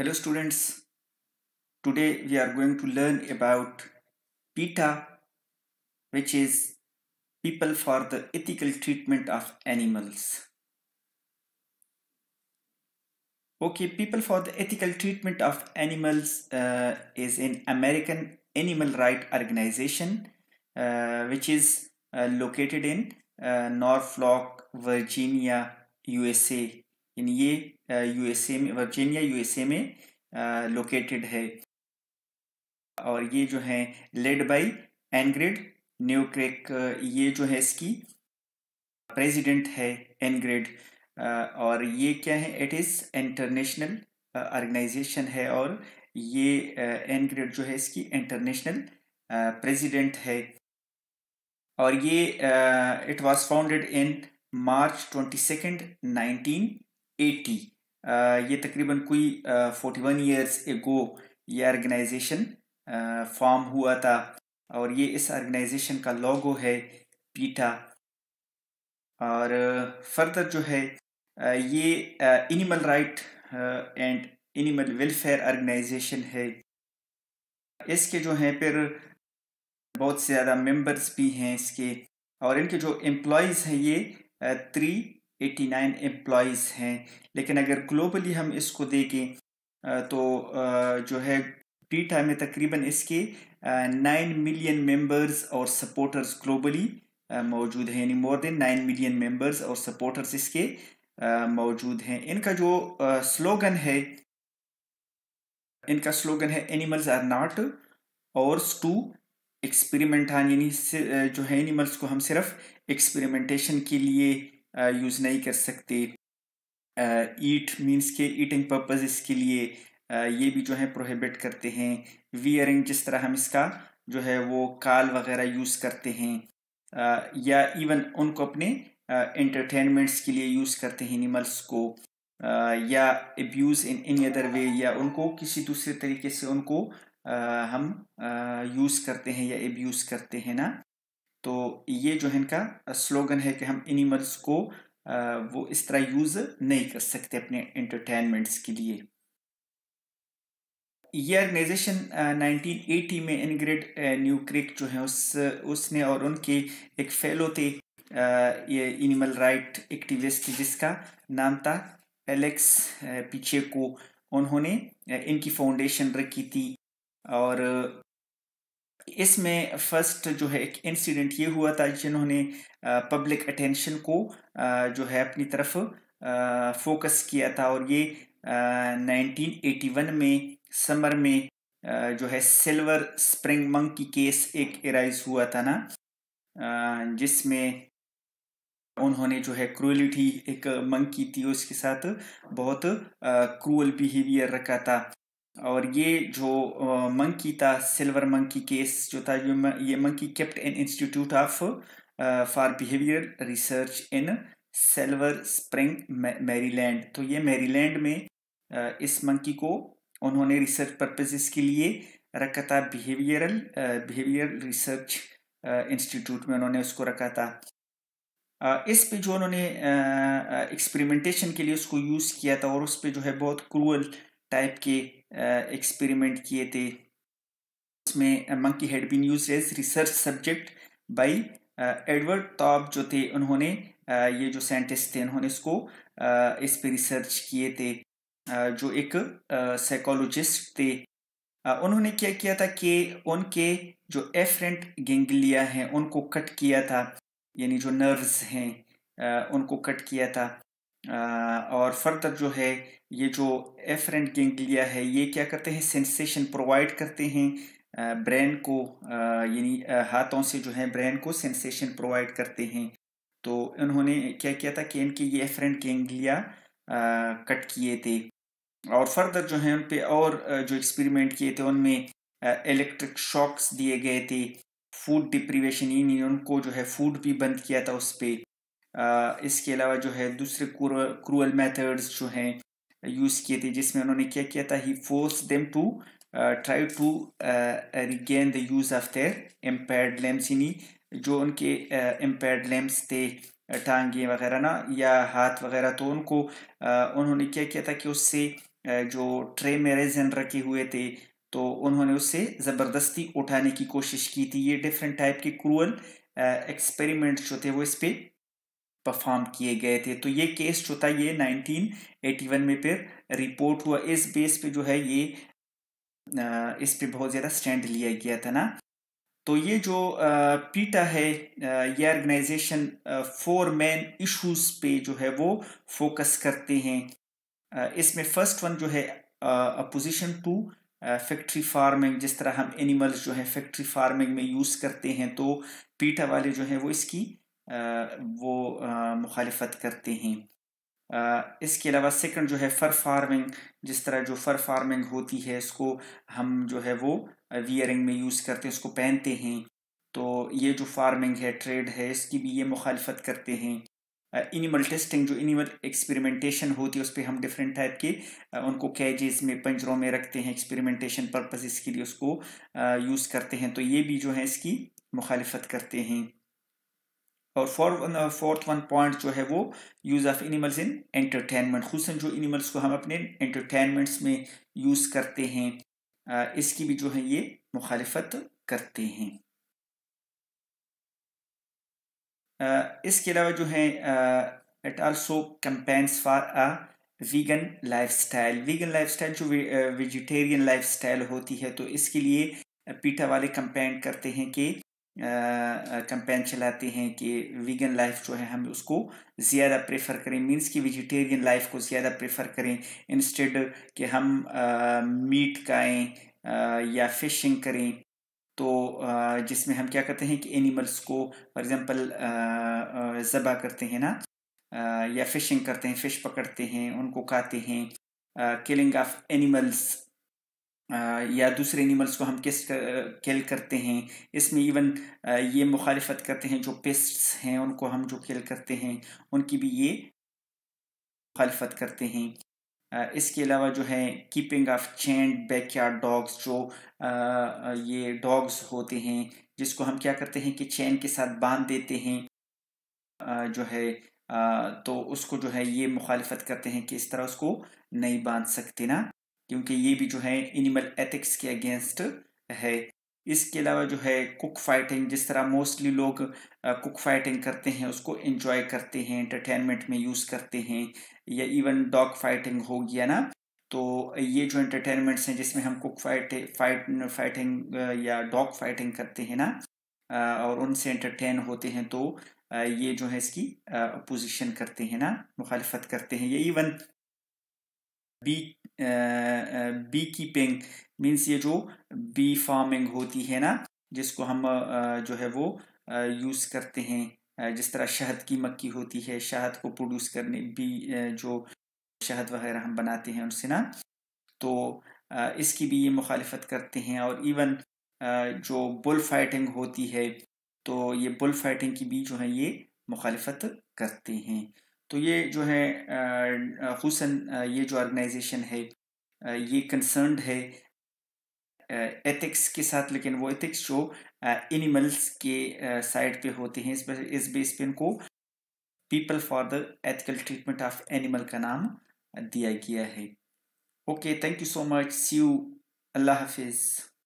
Hello students, today we are going to learn about PETA which is People for the Ethical Treatment of Animals. Okay, People for the Ethical Treatment of Animals uh, is an American animal right organization uh, which is uh, located in uh, Norfolk, Virginia, USA यानी ये USA में Virginia USA में located है और ये जो है led by एनग्रेड न्यूक्रेक ये जो है इसकी प्रेसिडेंट है एनग्रेड और ये क्या है इट इज़ इंटरनेशनल ऑर्गेनाइजेशन है और ये एनग्रेड जो है इसकी इंटरनेशनल प्रेसिडेंट है और ये it was founded in March twenty second nineteen eighty ये तकरीबन कोई फोर्टी वन ईयर्स एगो ये ऑर्गेनाइजेशन फॉर्म हुआ था और ये इस ऑर्गेनाइजेशन का लोगो है पीटा और फर्दर जो है ये animal right and animal welfare organisation है इसके जो हैं फिर बहुत से ज़्यादा मेंबर्स भी हैं इसके और इनके जो एम्प्लॉयज़ हैं ये थ्री 89 एम्प्लॉयज़ हैं लेकिन अगर ग्लोबली हम इसको देखें तो जो है टी टाइम में तकरीबन इसके नाइन मिलियन मेंबर्स और सपोर्टर्स ग्लोबली मौजूद हैं यानी more than nine million members और सपोर्टर्स इसके मौजूद हैं इनका जो स्लोगन है इनका स्लोगन है animals are not ours to experiment यानी जो है एनिमल्स को हम सिर्फ एक्सपेरिमेंटेशन के लिए यूज़ uh, नहीं कर सकते ईट uh, मीन्स के ईटिंग पर्पज़ इसके लिए uh, ये भी जो है प्रोहिबिट करते हैं वियरिंग जिस तरह हम इसका जो है वो काल वगैरह यूज़ करते हैं या इवन उनको अपने इंटरटेनमेंट्स के लिए यूज़ करते हैं एनिमल्स को या abuse in any other way या उनको किसी दूसरे तरीके से उनको हम यूज़ करते हैं या एब्यूज़ करते हैं ना तो ये जो है इनका स्लोगन है कि हम एनिमल्स को वो इस तरह यूज़ नहीं कर सकते अपने एंटरटेनमेंट्स के लिए ये ऑर्गेनाइजेशन 1980 में इनग्रेड न्यूक्रिक जो है उस उसने और उनके एक फेलो थे ये एनिमल राइट एक्टिविस्ट जिसका नाम था एलेक्स पीछे को उन्होंने इनकी फाउंडेशन रखी थी और इसमें फर्स्ट जो है एक इंसिडेंट ये हुआ था जिन्होंने पब्लिक अटेंशन को जो है अपनी तरफ फोकस किया था और ये 1981 में समर में जो है सिल्वर स्प्रिंग मंकी केस एक एराइज हुआ था ना जिसमें उन्होंने जो है क्रूलिटी एक मंकी थी उसके साथ बहुत क्रूअल बिहेवियर रखा था और ये जो मंकी था सिल्वर मंकी केस जो था ये monkey kept in institute of for behaviour research in Silver Spring Maryland तो ये मैरीलैंड में uh, इस मंकी को उन्होंने रिसर्च पर्पजेस के लिए रखा था बिहेवियरल बिहेवियर रिसर्च इंस्टीट्यूट में उन्होंने उसको रखा था uh, इस पे जो उन्होंने एक्सपेरिमेंटेशन uh, के लिए उसको यूज़ किया था और उस पर जो है बहुत क्रूअल टाइप के एक्सपेरिमेंट किए थे इसमें monkey had been used as research subject by Edward Taub जो थे उन्होंने ये जो साइंटिस्ट थे उन्होंने इसको इस पे रिसर्च किए थे जो एक साइकोलॉजिस्ट थे उन्होंने क्या किया था कि उनके जो एफरेंट गेंगलिया हैं उनको कट किया था यानी जो नर्व्स हैं उनको कट किया था और फर्दर जो है ये जो एफरेंट गेंगलिया है ये क्या करते हैं सेंसेशन प्रोवाइड करते हैं ब्रेन को यानी हाथों से जो है ब्रेन को सेंसेशन प्रोवाइड करते हैं तो इन्होंने क्या किया था कि इनके ये एफरेंट गेंगलिया कट किए थे और फर्दर जो है उन पर और जो एक्सपेरिमेंट किए थे उनमें इलेक्ट्रिक शॉक्स दिए गए थे फूड डिप्रीवेशन यानी उनको जो है फूड भी बंद किया था उस पर इसके अलावा जो है दूसरे क्रूअल मेथड्स जो हैं यूज़ किए थे जिसमें उन्होंने क्या किया था he force them to try to regain the use of their impaired limbs यानी जो उनके एम्पेयर्ड लैम्प्स थे टांगे वगैरह ना या हाथ वगैरह तो उनको उन्होंने क्या किया था कि उससे जो ट्रे में रखे हुए थे तो उन्होंने उससे ज़बरदस्ती उठाने की कोशिश की थी ये डिफरेंट टाइप के क्रूअल एक्सपेरिमेंट्स जो थे वो इस पर परफॉर्म किए गए थे तो ये केस जो था ये 1981 में फिर रिपोर्ट हुआ इस बेस पे जो है ये इस पे बहुत ज़्यादा स्टैंड लिया गया था ना तो ये जो पीटा है ये ऑर्गेनाइजेशन फोर मेन इश्यूज पे जो है वो फोकस करते हैं इसमें फर्स्ट वन जो है अपोजिशन टू फैक्ट्री फार्मिंग जिस तरह हम एनिमल्स जो है फैक्ट्री फार्मिंग में यूज़ करते हैं तो पीटा वाले जो है वो इसकी वो मुखालफत करते हैं इसके अलावा सेकंड जो है फर फार्मिंग जिस तरह जो फर फार्मिंग होती है इसको हम जो है वो वियरिंग में यूज़ करते हैं उसको पहनते हैं तो ये जो फार्मिंग है ट्रेड है इसकी भी ये मुखालफत करते हैं एनिमल टेस्टिंग जो एनिमल एक्सपेरिमेंटेशन होती है उस पर हम डिफरेंट टाइप के उनको कैजेस में पंजरों में रखते हैं एक्सपेरिमेंटेशन पर्पजेस के लिए उसको यूज़ करते हैं तो ये भी जो है इसकी मुखालफत करते हैं और फोर फोर्थ वन पॉइंट जो है वो use of animals in entertainment खूसन जो एनिमल्स को हम अपने एंटरटेनमेंट्स में यूज़ करते हैं uh, इसकी भी जो है ये मुखालफत करते हैं uh, इसके अलावा जो है it also campaigns for a vegan lifestyle vegan lifestyle जो वेजिटेरियन लाइफस्टाइल uh, होती है तो इसके लिए पीठा वाले कंपेन करते हैं कि कंपेन चलाते हैं कि वीगन लाइफ जो है हम उसको ज़्यादा प्रेफर करें मीन्स कि वेजिटेरियन लाइफ को ज़्यादा प्रेफर करें इंस्टेड कि हम मीट खाएं या फिशिंग करें तो जिसमें हम क्या करते हैं कि एनिमल्स को फॉर एग्ज़ाम्पल ज़बा करते हैं ना या फिशिंग करते हैं फ़िश पकड़ते हैं उनको खाते हैं किलिंग ऑफ एनिमल्स या दूसरे एनिमल्स को हम किस किल करते हैं इसमें इवन ये मुखालफत करते हैं जो पेस्ट्स हैं उनको हम जो किल करते हैं उनकी भी ये मुखालफत करते हैं इसके अलावा जो है keeping of chained backyard dogs जो ये डॉग्स होते हैं जिसको हम क्या करते हैं कि चैन के साथ बांध देते हैं जो है तो उसको जो है ये मुखालफत करते हैं कि इस तरह उसको नहीं बांध सकते ना क्योंकि ये भी जो है एनिमल एथिक्स के अगेंस्ट है इसके अलावा जो है कुक फाइटिंग जिस तरह मोस्टली लोग कुक फाइटिंग करते हैं उसको एंजॉय करते हैं एंटरटेनमेंट में यूज़ करते हैं या इवन डॉग फाइटिंग हो गया ना तो ये जो एंटरटेनमेंट्स हैं जिसमें हम कुक फाइट फाइट फाइटिंग या डॉग फाइटिंग करते हैं ना और उनसे एंटरटेन होते हैं तो ये जो है इसकी अपोजिशन करते हैं ना मुखालफत करते हैं ये even bee bee keeping means ये जो बी फार्मिंग होती है ना जिसको हम जो है वो यूज़ करते हैं जिस तरह शहद की मक्की होती है शहद को प्रोड्यूस करने बी जो शहद वगैरह हम बनाते हैं उनसे ना तो इसकी भी ये मुखालफत करते हैं और इवन जो बुल फाइटिंग होती है तो ये बुल फाइटिंग की भी जो है ये मुखालफत करते हैं तो ये जो है खूसन ये जो ऑर्गेनाइजेशन है ये कंसर्नड है एथिक्स के साथ लेकिन वो एथिक्स जो एनिमल्स के साइड पे होते हैं इस इस बेस पे इनको people for the ethical treatment of animal का नाम दिया गया है okay thank you so much see you अल्लाह हाफिज़